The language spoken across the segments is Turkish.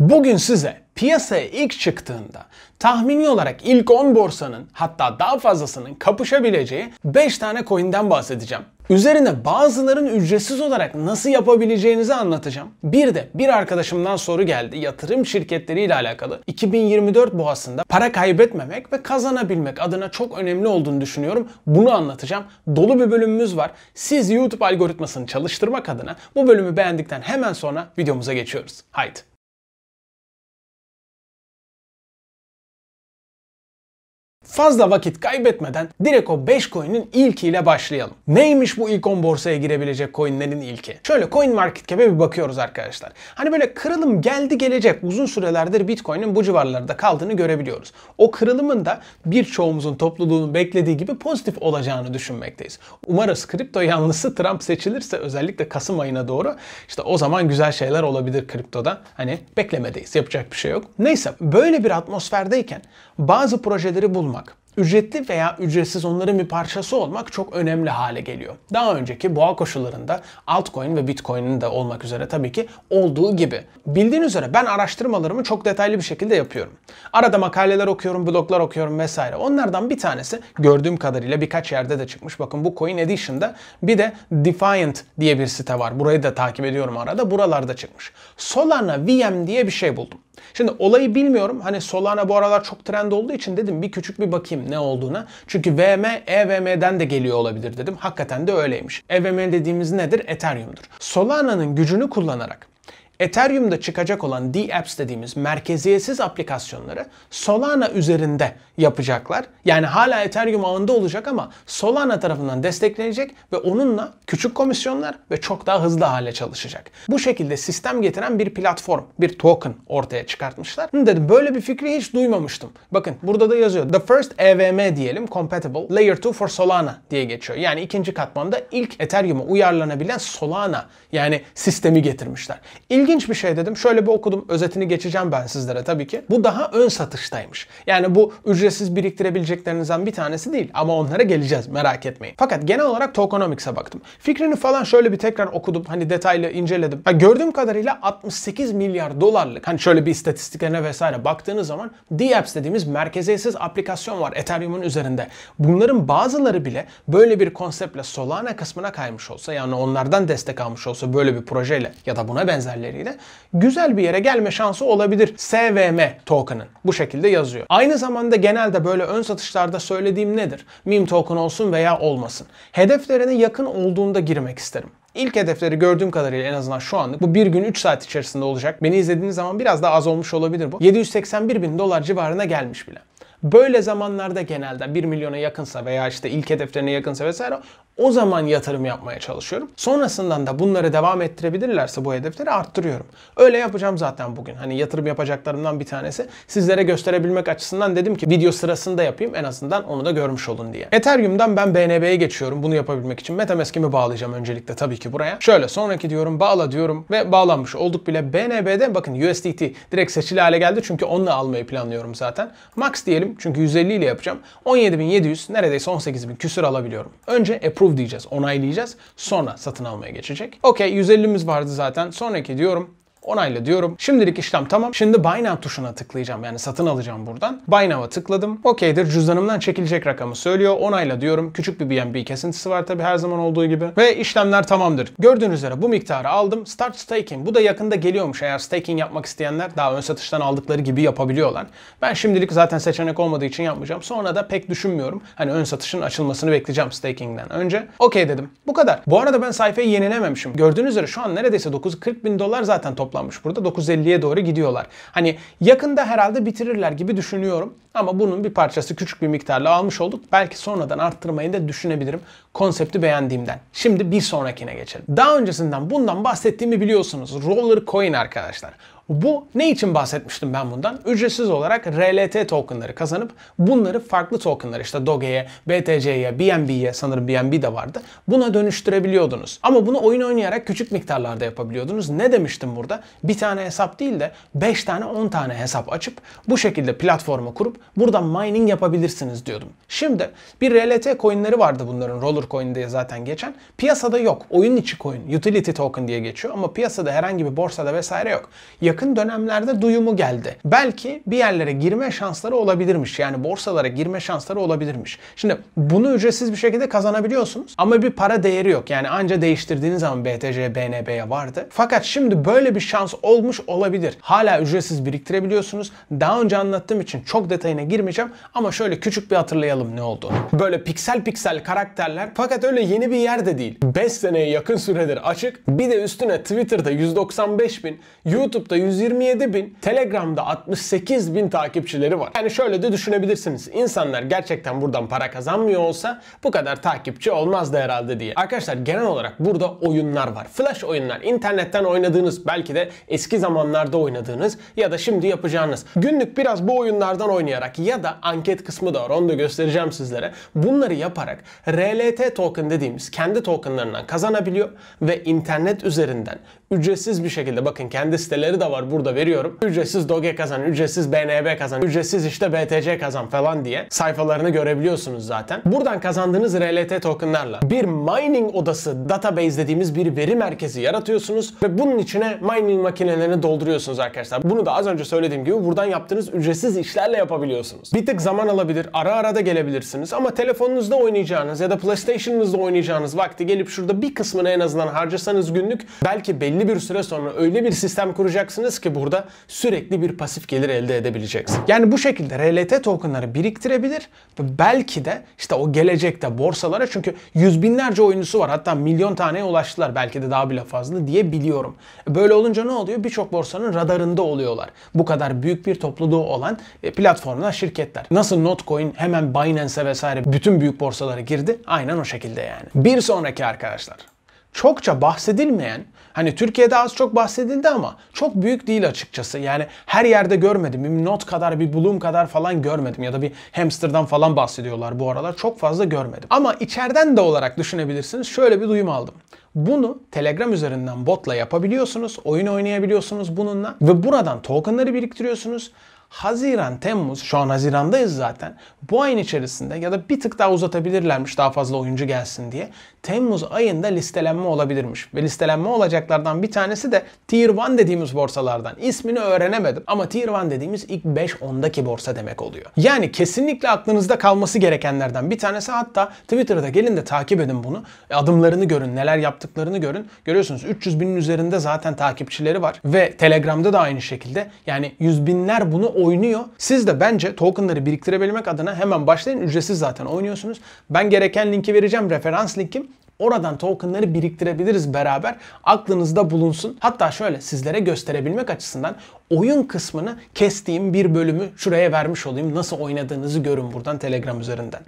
Bugün size piyasaya ilk çıktığında tahmini olarak ilk 10 borsanın hatta daha fazlasının kapışabileceği 5 tane coin'den bahsedeceğim. Üzerine bazıların ücretsiz olarak nasıl yapabileceğinizi anlatacağım. Bir de bir arkadaşımdan soru geldi yatırım şirketleriyle alakalı. 2024 boğasında para kaybetmemek ve kazanabilmek adına çok önemli olduğunu düşünüyorum. Bunu anlatacağım. Dolu bir bölümümüz var. Siz YouTube algoritmasını çalıştırmak adına bu bölümü beğendikten hemen sonra videomuza geçiyoruz. Haydi. Fazla vakit kaybetmeden direkt o 5 coin'in ilkiyle başlayalım. Neymiş bu ilk 10 borsaya girebilecek coinlerin ilki? Şöyle coin market cap'e bir bakıyoruz arkadaşlar. Hani böyle kırılım geldi gelecek uzun sürelerdir Bitcoin'in bu civarlarda kaldığını görebiliyoruz. O kırılımın da birçoğumuzun topluluğunun beklediği gibi pozitif olacağını düşünmekteyiz. Umarız kripto yanlısı Trump seçilirse özellikle Kasım ayına doğru işte o zaman güzel şeyler olabilir kriptoda. Hani beklemedeyiz yapacak bir şey yok. Neyse böyle bir atmosferdeyken bazı projeleri bulmak Tomac. ücretli veya ücretsiz onların bir parçası olmak çok önemli hale geliyor. Daha önceki boğa koşullarında altcoin ve bitcoin'in de olmak üzere tabii ki olduğu gibi. Bildiğin üzere ben araştırmalarımı çok detaylı bir şekilde yapıyorum. Arada makaleler okuyorum, bloglar okuyorum vesaire. Onlardan bir tanesi gördüğüm kadarıyla birkaç yerde de çıkmış. Bakın bu Coin Edition'da bir de Defiant diye bir site var. Burayı da takip ediyorum arada. Buralarda çıkmış. Solana VM diye bir şey buldum. Şimdi olayı bilmiyorum. Hani Solana bu aralar çok trend olduğu için dedim bir küçük bir bakayım ne olduğuna. Çünkü VM, EVM'den de geliyor olabilir dedim. Hakikaten de öyleymiş. EVM dediğimiz nedir? Ethereum'dur. Solana'nın gücünü kullanarak Ethereum'da çıkacak olan dApps dediğimiz merkeziyetsiz aplikasyonları Solana üzerinde yapacaklar. Yani hala Ethereum ağında olacak ama Solana tarafından desteklenecek ve onunla küçük komisyonlar ve çok daha hızlı hale çalışacak. Bu şekilde sistem getiren bir platform, bir token ortaya çıkartmışlar. Hı dedim böyle bir fikri hiç duymamıştım. Bakın burada da yazıyor. The first EVM diyelim compatible layer 2 for Solana diye geçiyor. Yani ikinci katmanda ilk Ethereum'a uyarlanabilen Solana yani sistemi getirmişler. İlk Ilginç bir şey dedim. Şöyle bir okudum. Özetini geçeceğim ben sizlere tabii ki. Bu daha ön satıştaymış. Yani bu ücretsiz biriktirebileceklerinizden bir tanesi değil. Ama onlara geleceğiz merak etmeyin. Fakat genel olarak Tokenomics'e baktım. Fikrini falan şöyle bir tekrar okudum. Hani detaylı inceledim. Ha, gördüğüm kadarıyla 68 milyar dolarlık hani şöyle bir istatistiklerine vesaire baktığınız zaman DApps dediğimiz merkeziyetsiz aplikasyon var Ethereum'un üzerinde. Bunların bazıları bile böyle bir konseptle Solana kısmına kaymış olsa yani onlardan destek almış olsa böyle bir projeyle ya da buna benzerleri sebepleriyle güzel bir yere gelme şansı olabilir SVM token'ın. Bu şekilde yazıyor. Aynı zamanda genelde böyle ön satışlarda söylediğim nedir? Meme token olsun veya olmasın. Hedeflerine yakın olduğunda girmek isterim. İlk hedefleri gördüğüm kadarıyla en azından şu anlık bu bir gün 3 saat içerisinde olacak. Beni izlediğiniz zaman biraz daha az olmuş olabilir bu. 781 bin dolar civarına gelmiş bile. Böyle zamanlarda genelde 1 milyona yakınsa veya işte ilk hedeflerine yakınsa vesaire o zaman yatırım yapmaya çalışıyorum. Sonrasından da bunları devam ettirebilirlerse bu hedefleri arttırıyorum. Öyle yapacağım zaten bugün. Hani yatırım yapacaklarımdan bir tanesi. Sizlere gösterebilmek açısından dedim ki video sırasında yapayım en azından onu da görmüş olun diye. Ethereum'dan ben BNB'ye geçiyorum bunu yapabilmek için. Metamask'imi bağlayacağım öncelikle tabii ki buraya. Şöyle sonraki diyorum bağla diyorum ve bağlanmış olduk bile. BNB'de bakın USDT direkt seçili hale geldi çünkü onunla almayı planlıyorum zaten. Max diyelim çünkü 150 ile yapacağım. 17.700 neredeyse 18.000 küsür alabiliyorum. Önce approve approve diyeceğiz. Onaylayacağız. Sonra satın almaya geçecek. Okey 150'miz vardı zaten. Sonraki diyorum Onayla diyorum. Şimdilik işlem tamam. Şimdi Buy Now tuşuna tıklayacağım. Yani satın alacağım buradan. Buy Now'a tıkladım. Okeydir. Cüzdanımdan çekilecek rakamı söylüyor. Onayla diyorum. Küçük bir BNB kesintisi var tabi her zaman olduğu gibi. Ve işlemler tamamdır. Gördüğünüz üzere bu miktarı aldım. Start Staking. Bu da yakında geliyormuş. Eğer staking yapmak isteyenler daha ön satıştan aldıkları gibi yapabiliyorlar. Ben şimdilik zaten seçenek olmadığı için yapmayacağım. Sonra da pek düşünmüyorum. Hani ön satışın açılmasını bekleyeceğim staking'den önce. Okey dedim. Bu kadar. Bu arada ben sayfayı yenilememişim. Gördüğünüz üzere şu an neredeyse 940 bin dolar zaten toplam toplanmış burada. 9.50'ye doğru gidiyorlar. Hani yakında herhalde bitirirler gibi düşünüyorum. Ama bunun bir parçası küçük bir miktarla almış olduk. Belki sonradan arttırmayı da düşünebilirim. Konsepti beğendiğimden. Şimdi bir sonrakine geçelim. Daha öncesinden bundan bahsettiğimi biliyorsunuz. Roller Coin arkadaşlar. Bu ne için bahsetmiştim ben bundan? Ücretsiz olarak RLT tokenları kazanıp bunları farklı tokenlar işte Doge'ye, BTC'ye, BNB'ye sanırım BNB de vardı. Buna dönüştürebiliyordunuz. Ama bunu oyun oynayarak küçük miktarlarda yapabiliyordunuz. Ne demiştim burada? Bir tane hesap değil de 5 tane 10 tane hesap açıp bu şekilde platformu kurup buradan mining yapabilirsiniz diyordum. Şimdi bir RLT coinleri vardı bunların roller coin diye zaten geçen. Piyasada yok. Oyun içi coin, utility token diye geçiyor ama piyasada herhangi bir borsada vesaire yok. Yakın yakın dönemlerde duyumu geldi. Belki bir yerlere girme şansları olabilirmiş. Yani borsalara girme şansları olabilirmiş. Şimdi bunu ücretsiz bir şekilde kazanabiliyorsunuz ama bir para değeri yok. Yani anca değiştirdiğiniz zaman BTC, BNB'ye vardı. Fakat şimdi böyle bir şans olmuş olabilir. Hala ücretsiz biriktirebiliyorsunuz. Daha önce anlattığım için çok detayına girmeyeceğim ama şöyle küçük bir hatırlayalım ne oldu. Böyle piksel piksel karakterler fakat öyle yeni bir yerde değil. 5 seneye yakın süredir açık. Bir de üstüne Twitter'da 195 bin, YouTube'da 127 bin, Telegram'da 68 bin takipçileri var. Yani şöyle de düşünebilirsiniz. İnsanlar gerçekten buradan para kazanmıyor olsa bu kadar takipçi olmazdı herhalde diye. Arkadaşlar genel olarak burada oyunlar var. Flash oyunlar, internetten oynadığınız, belki de eski zamanlarda oynadığınız ya da şimdi yapacağınız. Günlük biraz bu oyunlardan oynayarak ya da anket kısmı da var. Onu da göstereceğim sizlere. Bunları yaparak RLT token dediğimiz kendi tokenlarından kazanabiliyor ve internet üzerinden ücretsiz bir şekilde bakın kendi siteleri de var burada veriyorum. Ücretsiz Doge kazan, ücretsiz BNB kazan, ücretsiz işte BTC kazan falan diye sayfalarını görebiliyorsunuz zaten. Buradan kazandığınız RLT tokenlarla bir mining odası database dediğimiz bir veri merkezi yaratıyorsunuz ve bunun içine mining makinelerini dolduruyorsunuz arkadaşlar. Bunu da az önce söylediğim gibi buradan yaptığınız ücretsiz işlerle yapabiliyorsunuz. Bir tık zaman alabilir, ara ara da gelebilirsiniz ama telefonunuzda oynayacağınız ya da PlayStation'ınızda oynayacağınız vakti gelip şurada bir kısmını en azından harcasanız günlük belki belli belli bir süre sonra öyle bir sistem kuracaksınız ki burada sürekli bir pasif gelir elde edebileceksiniz. Yani bu şekilde RLT tokenları biriktirebilir ve belki de işte o gelecekte borsalara çünkü yüz binlerce oyuncusu var hatta milyon taneye ulaştılar belki de daha bile fazla diye biliyorum. Böyle olunca ne oluyor? Birçok borsanın radarında oluyorlar. Bu kadar büyük bir topluluğu olan e, platformlar, şirketler. Nasıl Notcoin hemen Binance'e vesaire bütün büyük borsalara girdi? Aynen o şekilde yani. Bir sonraki arkadaşlar çokça bahsedilmeyen Hani Türkiye'de az çok bahsedildi ama çok büyük değil açıkçası. Yani her yerde görmedim. Bir not kadar, bir bulum kadar falan görmedim. Ya da bir hamsterdan falan bahsediyorlar bu aralar. Çok fazla görmedim. Ama içeriden de olarak düşünebilirsiniz. Şöyle bir duyum aldım. Bunu Telegram üzerinden botla yapabiliyorsunuz. Oyun oynayabiliyorsunuz bununla. Ve buradan tokenları biriktiriyorsunuz. Haziran, Temmuz, şu an Haziran'dayız zaten. Bu ayın içerisinde ya da bir tık daha uzatabilirlermiş daha fazla oyuncu gelsin diye. Temmuz ayında listelenme olabilirmiş. Ve listelenme olacaklardan bir tanesi de Tier 1 dediğimiz borsalardan. İsmini öğrenemedim ama Tier 1 dediğimiz ilk 5-10'daki borsa demek oluyor. Yani kesinlikle aklınızda kalması gerekenlerden bir tanesi hatta Twitter'da gelin de takip edin bunu. Adımlarını görün, neler yaptıklarını görün. Görüyorsunuz 300 binin üzerinde zaten takipçileri var. Ve Telegram'da da aynı şekilde. Yani yüz binler bunu oynuyor. Siz de bence tokenları biriktirebilmek adına hemen başlayın. Ücretsiz zaten oynuyorsunuz. Ben gereken linki vereceğim. Referans linkim. Oradan tokenları biriktirebiliriz beraber. Aklınızda bulunsun. Hatta şöyle sizlere gösterebilmek açısından oyun kısmını kestiğim bir bölümü şuraya vermiş olayım. Nasıl oynadığınızı görün buradan Telegram üzerinden.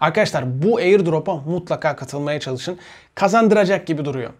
Arkadaşlar bu airdrop'a mutlaka katılmaya çalışın. Kazandıracak gibi duruyor.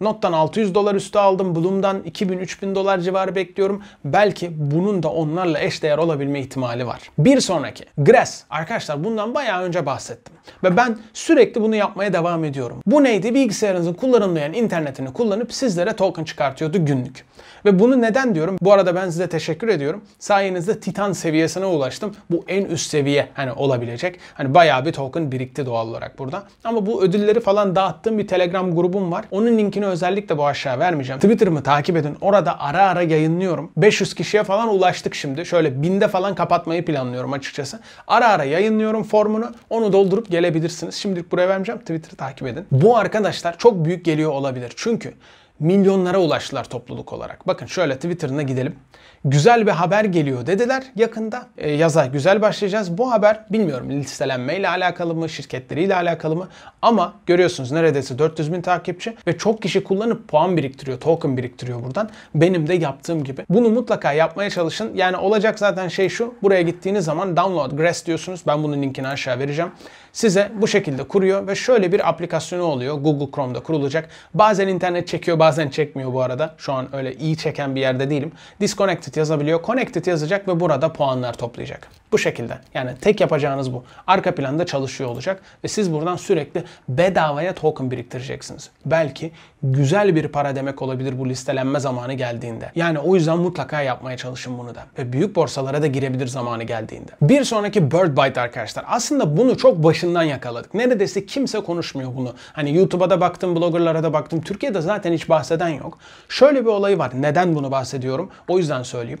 Nottan 600 dolar üstü aldım. Bloom'dan 2000-3000 dolar civarı bekliyorum. Belki bunun da onlarla eşdeğer olabilme ihtimali var. Bir sonraki. Grass. Arkadaşlar bundan bayağı önce bahsettim. Ve ben sürekli bunu yapmaya devam ediyorum. Bu neydi? Bilgisayarınızın kullanılmayan internetini kullanıp sizlere token çıkartıyordu günlük. Ve bunu neden diyorum? Bu arada ben size teşekkür ediyorum. Sayenizde Titan seviyesine ulaştım. Bu en üst seviye hani olabilecek. Hani bayağı bir token birikti doğal olarak burada. Ama bu ödülleri falan dağıttığım bir Telegram grubum var. Onun linkini özellikle bu aşağı vermeyeceğim. Twitter'ımı takip edin. Orada ara ara yayınlıyorum. 500 kişiye falan ulaştık şimdi. Şöyle binde falan kapatmayı planlıyorum açıkçası. Ara ara yayınlıyorum formunu. Onu doldurup gelebilirsiniz. Şimdilik buraya vermeyeceğim. Twitter'ı takip edin. Bu arkadaşlar çok büyük geliyor olabilir. Çünkü milyonlara ulaştılar topluluk olarak. Bakın şöyle Twitter'ına gidelim. Güzel bir haber geliyor dediler yakında. E, yaza güzel başlayacağız. Bu haber bilmiyorum listelenmeyle alakalı mı, şirketleriyle alakalı mı? Ama görüyorsunuz neredeyse 400 bin takipçi ve çok kişi kullanıp puan biriktiriyor, token biriktiriyor buradan. Benim de yaptığım gibi. Bunu mutlaka yapmaya çalışın. Yani olacak zaten şey şu. Buraya gittiğiniz zaman download Grass diyorsunuz. Ben bunun linkini aşağı vereceğim. Size bu şekilde kuruyor ve şöyle bir aplikasyonu oluyor. Google Chrome'da kurulacak. Bazen internet çekiyor, bazen Bazen çekmiyor bu arada. Şu an öyle iyi çeken bir yerde değilim. Disconnected yazabiliyor. Connected yazacak ve burada puanlar toplayacak. Bu şekilde. Yani tek yapacağınız bu. Arka planda çalışıyor olacak ve siz buradan sürekli bedavaya token biriktireceksiniz. Belki güzel bir para demek olabilir bu listelenme zamanı geldiğinde. Yani o yüzden mutlaka yapmaya çalışın bunu da. Ve büyük borsalara da girebilir zamanı geldiğinde. Bir sonraki Bird Byte arkadaşlar. Aslında bunu çok başından yakaladık. Neredeyse kimse konuşmuyor bunu. Hani YouTube'a da baktım, bloggerlara da baktım. Türkiye'de zaten hiç bahseden yok. Şöyle bir olayı var. Neden bunu bahsediyorum? O yüzden söyleyeyim.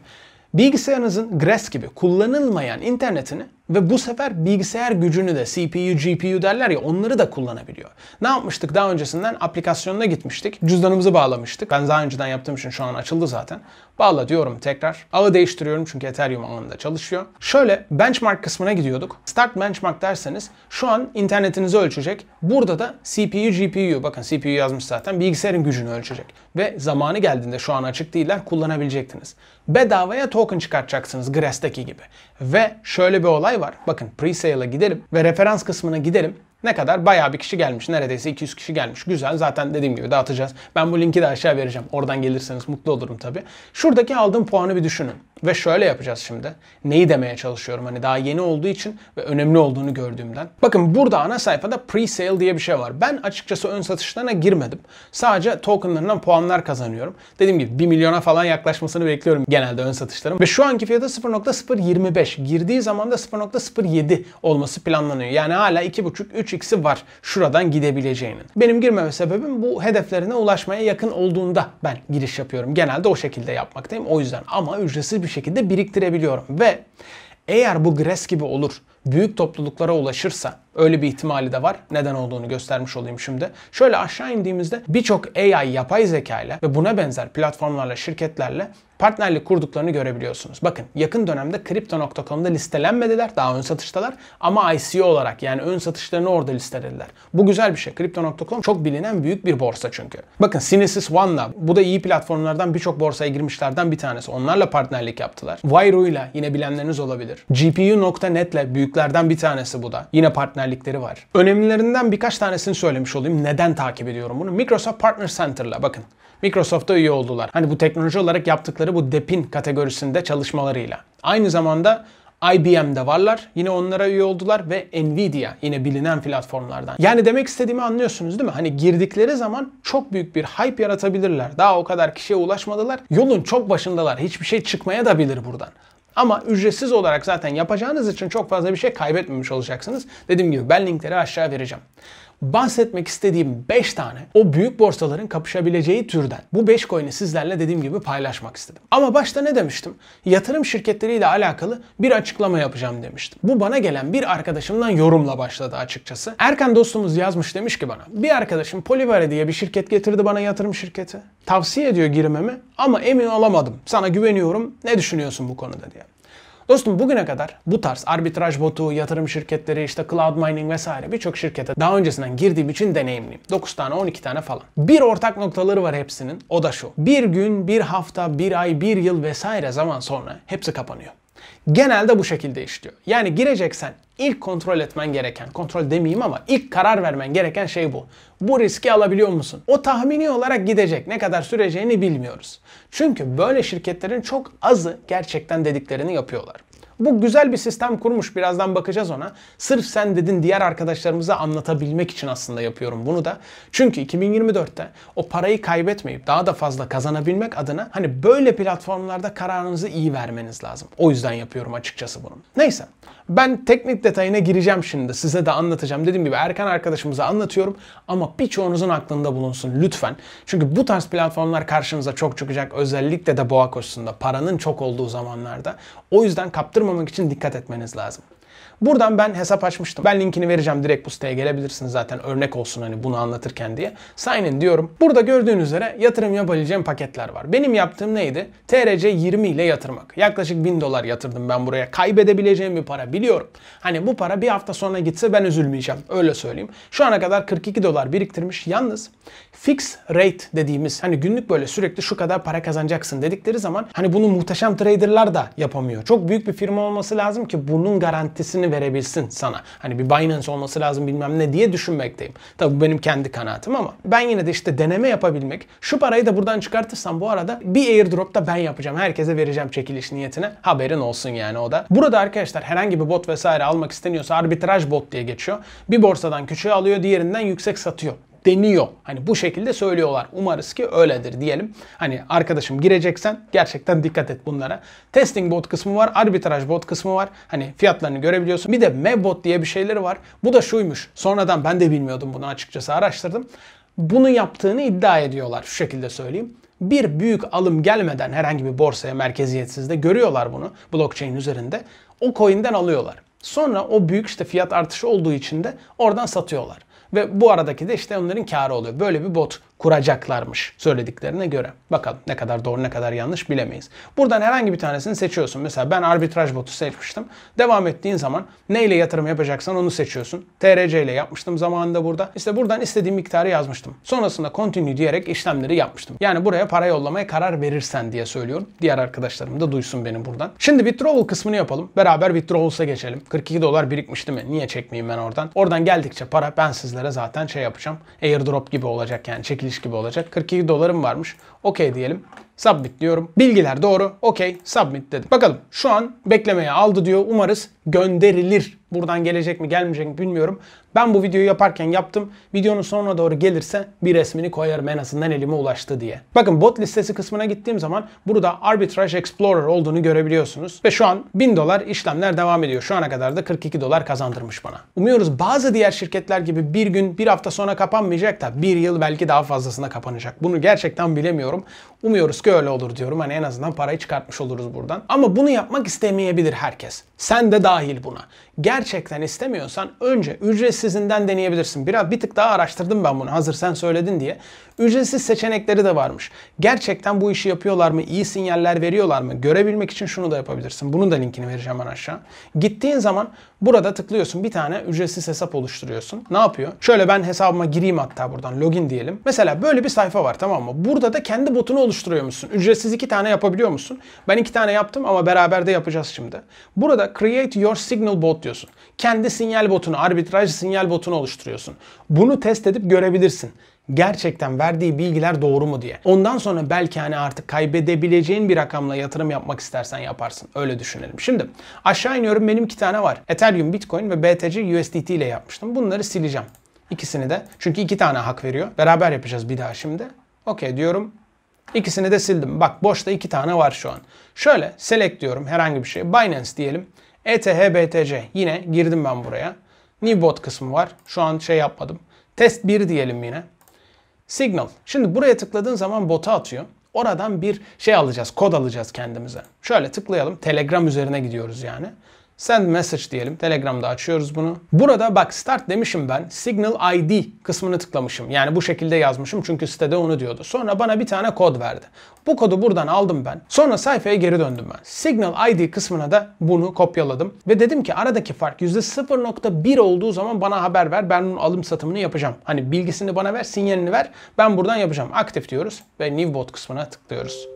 Bilgisayarınızın Grass gibi kullanılmayan internetini ve bu sefer bilgisayar gücünü de CPU, GPU derler ya onları da kullanabiliyor. Ne yapmıştık daha öncesinden? Aplikasyonuna gitmiştik. Cüzdanımızı bağlamıştık. Ben daha önceden yaptığım için şu an açıldı zaten. Bağla diyorum tekrar. Ağı değiştiriyorum çünkü Ethereum ağında çalışıyor. Şöyle benchmark kısmına gidiyorduk. Start benchmark derseniz şu an internetinizi ölçecek. Burada da CPU, GPU bakın CPU yazmış zaten bilgisayarın gücünü ölçecek. Ve zamanı geldiğinde şu an açık değiller kullanabilecektiniz. Bedavaya token çıkartacaksınız Grass'taki gibi. Ve şöyle bir olay var. Bakın pre-sale'a giderim ve referans kısmına giderim. Ne kadar? Bayağı bir kişi gelmiş. Neredeyse 200 kişi gelmiş. Güzel. Zaten dediğim gibi dağıtacağız. Ben bu linki de aşağı vereceğim. Oradan gelirseniz mutlu olurum tabii. Şuradaki aldığım puanı bir düşünün. Ve şöyle yapacağız şimdi. Neyi demeye çalışıyorum? Hani daha yeni olduğu için ve önemli olduğunu gördüğümden. Bakın burada ana sayfada pre-sale diye bir şey var. Ben açıkçası ön satışlarına girmedim. Sadece tokenlarından puanlar kazanıyorum. Dediğim gibi 1 milyona falan yaklaşmasını bekliyorum genelde ön satışların. Ve şu anki fiyatı 0.025. Girdiği zaman da 0.07 olması planlanıyor. Yani hala 2.5-3 3x'i var şuradan gidebileceğinin. Benim girmeme sebebim bu hedeflerine ulaşmaya yakın olduğunda ben giriş yapıyorum. Genelde o şekilde yapmaktayım o yüzden ama ücretsiz bir şekilde biriktirebiliyorum ve eğer bu Gres gibi olur, büyük topluluklara ulaşırsa Öyle bir ihtimali de var. Neden olduğunu göstermiş olayım şimdi. Şöyle aşağı indiğimizde birçok AI yapay zeka ile ve buna benzer platformlarla, şirketlerle partnerlik kurduklarını görebiliyorsunuz. Bakın yakın dönemde Crypto.com'da listelenmediler. Daha ön satıştalar ama ICO olarak yani ön satışlarını orada listelediler. Bu güzel bir şey. Crypto.com çok bilinen büyük bir borsa çünkü. Bakın Synesis One'la bu da iyi platformlardan birçok borsaya girmişlerden bir tanesi. Onlarla partnerlik yaptılar. Wire'uyla yine bilenleriniz olabilir. GPU.net'le büyüklerden bir tanesi bu da. Yine partnerlik özellikleri var. Önemlilerinden birkaç tanesini söylemiş olayım. Neden takip ediyorum bunu? Microsoft Partner Center'la bakın. Microsoft'a üye oldular. Hani bu teknoloji olarak yaptıkları bu DEP'in kategorisinde çalışmalarıyla. Aynı zamanda IBM'de varlar. Yine onlara üye oldular ve Nvidia yine bilinen platformlardan. Yani demek istediğimi anlıyorsunuz değil mi? Hani girdikleri zaman çok büyük bir hype yaratabilirler. Daha o kadar kişiye ulaşmadılar. Yolun çok başındalar. Hiçbir şey çıkmaya da bilir buradan. Ama ücretsiz olarak zaten yapacağınız için çok fazla bir şey kaybetmemiş olacaksınız. Dediğim gibi ben linkleri aşağı vereceğim bahsetmek istediğim 5 tane o büyük borsaların kapışabileceği türden bu 5 coin'i sizlerle dediğim gibi paylaşmak istedim. Ama başta ne demiştim? Yatırım şirketleriyle alakalı bir açıklama yapacağım demiştim. Bu bana gelen bir arkadaşımdan yorumla başladı açıkçası. Erkan dostumuz yazmış demiş ki bana bir arkadaşım Polivare diye bir şirket getirdi bana yatırım şirketi. Tavsiye ediyor girmemi ama emin olamadım. Sana güveniyorum. Ne düşünüyorsun bu konuda diye. Dostum bugüne kadar bu tarz arbitraj botu, yatırım şirketleri, işte cloud mining vesaire birçok şirkete daha öncesinden girdiğim için deneyimliyim. 9 tane 12 tane falan. Bir ortak noktaları var hepsinin o da şu. Bir gün, bir hafta, bir ay, bir yıl vesaire zaman sonra hepsi kapanıyor. Genelde bu şekilde işliyor. Yani gireceksen ilk kontrol etmen gereken, kontrol demeyeyim ama ilk karar vermen gereken şey bu. Bu riski alabiliyor musun? O tahmini olarak gidecek. Ne kadar süreceğini bilmiyoruz. Çünkü böyle şirketlerin çok azı gerçekten dediklerini yapıyorlar. Bu güzel bir sistem kurmuş. Birazdan bakacağız ona. Sırf sen dedin diğer arkadaşlarımıza anlatabilmek için aslında yapıyorum bunu da. Çünkü 2024'te o parayı kaybetmeyip daha da fazla kazanabilmek adına hani böyle platformlarda kararınızı iyi vermeniz lazım. O yüzden yapıyorum açıkçası bunu. Neyse. Ben teknik detayına gireceğim şimdi. Size de anlatacağım. Dediğim gibi Erkan arkadaşımıza anlatıyorum ama birçoğunuzun aklında bulunsun lütfen. Çünkü bu tarz platformlar karşınıza çok çıkacak. Özellikle de boğa koşusunda paranın çok olduğu zamanlarda. O yüzden kaptırmayın kaçırmamak için dikkat etmeniz lazım. Buradan ben hesap açmıştım. Ben linkini vereceğim direkt bu siteye gelebilirsiniz zaten örnek olsun hani bunu anlatırken diye. Sign in diyorum. Burada gördüğünüz üzere yatırım yapabileceğim paketler var. Benim yaptığım neydi? TRC 20 ile yatırmak. Yaklaşık 1000 dolar yatırdım ben buraya. Kaybedebileceğim bir para biliyorum. Hani bu para bir hafta sonra gitse ben üzülmeyeceğim. Öyle söyleyeyim. Şu ana kadar 42 dolar biriktirmiş. Yalnız fix rate dediğimiz hani günlük böyle sürekli şu kadar para kazanacaksın dedikleri zaman hani bunu muhteşem traderlar da yapamıyor. Çok büyük bir firma olması lazım ki bunun garantisini değerini verebilsin sana. Hani bir Binance olması lazım bilmem ne diye düşünmekteyim. Tabi bu benim kendi kanaatim ama ben yine de işte deneme yapabilmek. Şu parayı da buradan çıkartırsam bu arada bir airdrop da ben yapacağım. Herkese vereceğim çekiliş niyetine. Haberin olsun yani o da. Burada arkadaşlar herhangi bir bot vesaire almak isteniyorsa arbitraj bot diye geçiyor. Bir borsadan küçüğü alıyor diğerinden yüksek satıyor deniyor. Hani bu şekilde söylüyorlar. Umarız ki öyledir diyelim. Hani arkadaşım gireceksen gerçekten dikkat et bunlara. Testing bot kısmı var, arbitraj bot kısmı var. Hani fiyatlarını görebiliyorsun. Bir de mebot diye bir şeyleri var. Bu da şuymuş. Sonradan ben de bilmiyordum bunu açıkçası araştırdım. Bunu yaptığını iddia ediyorlar. Şu şekilde söyleyeyim bir büyük alım gelmeden herhangi bir borsaya merkeziyetsizde görüyorlar bunu blockchain üzerinde. O coin'den alıyorlar. Sonra o büyük işte fiyat artışı olduğu için de oradan satıyorlar. Ve bu aradaki de işte onların karı oluyor. Böyle bir bot kuracaklarmış söylediklerine göre. Bakalım ne kadar doğru ne kadar yanlış bilemeyiz. Buradan herhangi bir tanesini seçiyorsun. Mesela ben arbitraj botu seçmiştim. Devam ettiğin zaman neyle yatırım yapacaksan onu seçiyorsun. TRC ile yapmıştım zamanında burada. İşte buradan istediğim miktarı yazmıştım. Sonrasında continue diyerek işlemleri yapmıştım. Yani buraya para yollamaya karar verirsen diye söylüyorum. Diğer arkadaşlarım da duysun benim buradan. Şimdi withdrawal kısmını yapalım. Beraber withdrawals'a geçelim. 42 dolar birikmişti mi? Niye çekmeyeyim ben oradan? Oradan geldikçe para ben sizlere zaten şey yapacağım. Airdrop gibi olacak yani çekil giriş gibi olacak. 42 dolarım varmış. Okey diyelim. Submit diyorum. Bilgiler doğru. Okey. Submit dedim. Bakalım şu an beklemeye aldı diyor. Umarız gönderilir. Buradan gelecek mi gelmeyecek mi bilmiyorum. Ben bu videoyu yaparken yaptım. Videonun sonuna doğru gelirse bir resmini koyarım en azından elime ulaştı diye. Bakın bot listesi kısmına gittiğim zaman burada Arbitrage Explorer olduğunu görebiliyorsunuz. Ve şu an 1000 dolar işlemler devam ediyor. Şu ana kadar da 42 dolar kazandırmış bana. Umuyoruz bazı diğer şirketler gibi bir gün bir hafta sonra kapanmayacak da bir yıl belki daha fazlasına kapanacak. Bunu gerçekten bilemiyorum. Umuyoruz ki öyle olur diyorum. Hani en azından parayı çıkartmış oluruz buradan. Ama bunu yapmak istemeyebilir herkes. Sen de dahil buna. Gerçekten istemiyorsan önce ücretsiz ücretsizinden deneyebilirsin. Biraz bir tık daha araştırdım ben bunu hazır sen söyledin diye. Ücretsiz seçenekleri de varmış. Gerçekten bu işi yapıyorlar mı? İyi sinyaller veriyorlar mı? Görebilmek için şunu da yapabilirsin. Bunun da linkini vereceğim ben aşağı. Gittiğin zaman burada tıklıyorsun. Bir tane ücretsiz hesap oluşturuyorsun. Ne yapıyor? Şöyle ben hesabıma gireyim hatta buradan login diyelim. Mesela böyle bir sayfa var tamam mı? Burada da kendi botunu oluşturuyor musun? Ücretsiz iki tane yapabiliyor musun? Ben iki tane yaptım ama beraber de yapacağız şimdi. Burada create your signal bot diyorsun. Kendi sinyal botunu, arbitraj sinyal sinyal botunu oluşturuyorsun. Bunu test edip görebilirsin. Gerçekten verdiği bilgiler doğru mu diye. Ondan sonra belki hani artık kaybedebileceğin bir rakamla yatırım yapmak istersen yaparsın. Öyle düşünelim. Şimdi aşağı iniyorum benim iki tane var. Ethereum, Bitcoin ve BTC USDT ile yapmıştım. Bunları sileceğim. İkisini de. Çünkü iki tane hak veriyor. Beraber yapacağız bir daha şimdi. Okey diyorum. İkisini de sildim. Bak boşta iki tane var şu an. Şöyle select diyorum herhangi bir şey. Binance diyelim. ETH, BTC. Yine girdim ben buraya. Newbot kısmı var. Şu an şey yapmadım. Test 1 diyelim yine. Signal. Şimdi buraya tıkladığın zaman bota atıyor. Oradan bir şey alacağız, kod alacağız kendimize. Şöyle tıklayalım. Telegram üzerine gidiyoruz yani. Send message diyelim. Telegram'da açıyoruz bunu. Burada bak start demişim ben. Signal ID kısmını tıklamışım. Yani bu şekilde yazmışım çünkü sitede onu diyordu. Sonra bana bir tane kod verdi. Bu kodu buradan aldım ben. Sonra sayfaya geri döndüm ben. Signal ID kısmına da bunu kopyaladım. Ve dedim ki aradaki fark %0.1 olduğu zaman bana haber ver. Ben bunun alım satımını yapacağım. Hani bilgisini bana ver, sinyalini ver. Ben buradan yapacağım. Aktif diyoruz ve new bot kısmına tıklıyoruz.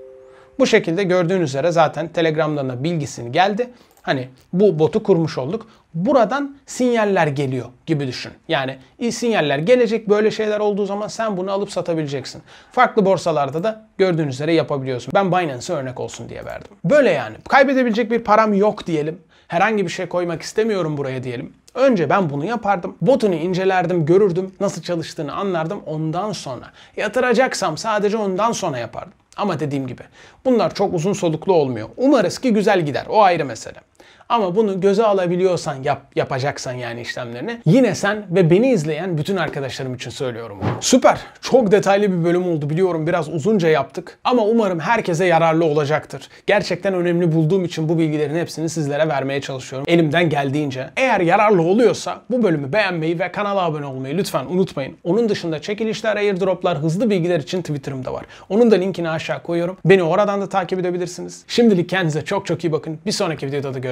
Bu şekilde gördüğünüz üzere zaten Telegram'dan da bilgisini geldi. Hani bu botu kurmuş olduk. Buradan sinyaller geliyor gibi düşün. Yani sinyaller gelecek böyle şeyler olduğu zaman sen bunu alıp satabileceksin. Farklı borsalarda da gördüğünüz üzere yapabiliyorsun. Ben Binance'e örnek olsun diye verdim. Böyle yani. Kaybedebilecek bir param yok diyelim. Herhangi bir şey koymak istemiyorum buraya diyelim. Önce ben bunu yapardım. Botunu incelerdim, görürdüm, nasıl çalıştığını anlardım. Ondan sonra yatıracaksam sadece ondan sonra yapardım. Ama dediğim gibi bunlar çok uzun soluklu olmuyor. Umarız ki güzel gider. O ayrı mesele. Ama bunu göze alabiliyorsan yap, yapacaksan yani işlemlerini yine sen ve beni izleyen bütün arkadaşlarım için söylüyorum. Süper. Çok detaylı bir bölüm oldu biliyorum. Biraz uzunca yaptık ama umarım herkese yararlı olacaktır. Gerçekten önemli bulduğum için bu bilgilerin hepsini sizlere vermeye çalışıyorum. Elimden geldiğince. Eğer yararlı oluyorsa bu bölümü beğenmeyi ve kanala abone olmayı lütfen unutmayın. Onun dışında çekilişler, airdroplar, hızlı bilgiler için Twitter'ımda var. Onun da linkini aşağı koyuyorum. Beni oradan da takip edebilirsiniz. Şimdilik kendinize çok çok iyi bakın. Bir sonraki videoda da görüşürüz